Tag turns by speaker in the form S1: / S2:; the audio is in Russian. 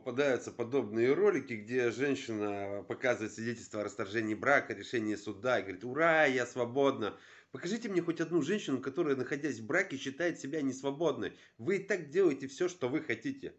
S1: попадаются подобные ролики, где женщина показывает свидетельство о расторжении брака, решение суда и говорит, ура, я свободна. Покажите мне хоть одну женщину, которая, находясь в браке, считает себя несвободной. Вы и так делаете все, что вы хотите.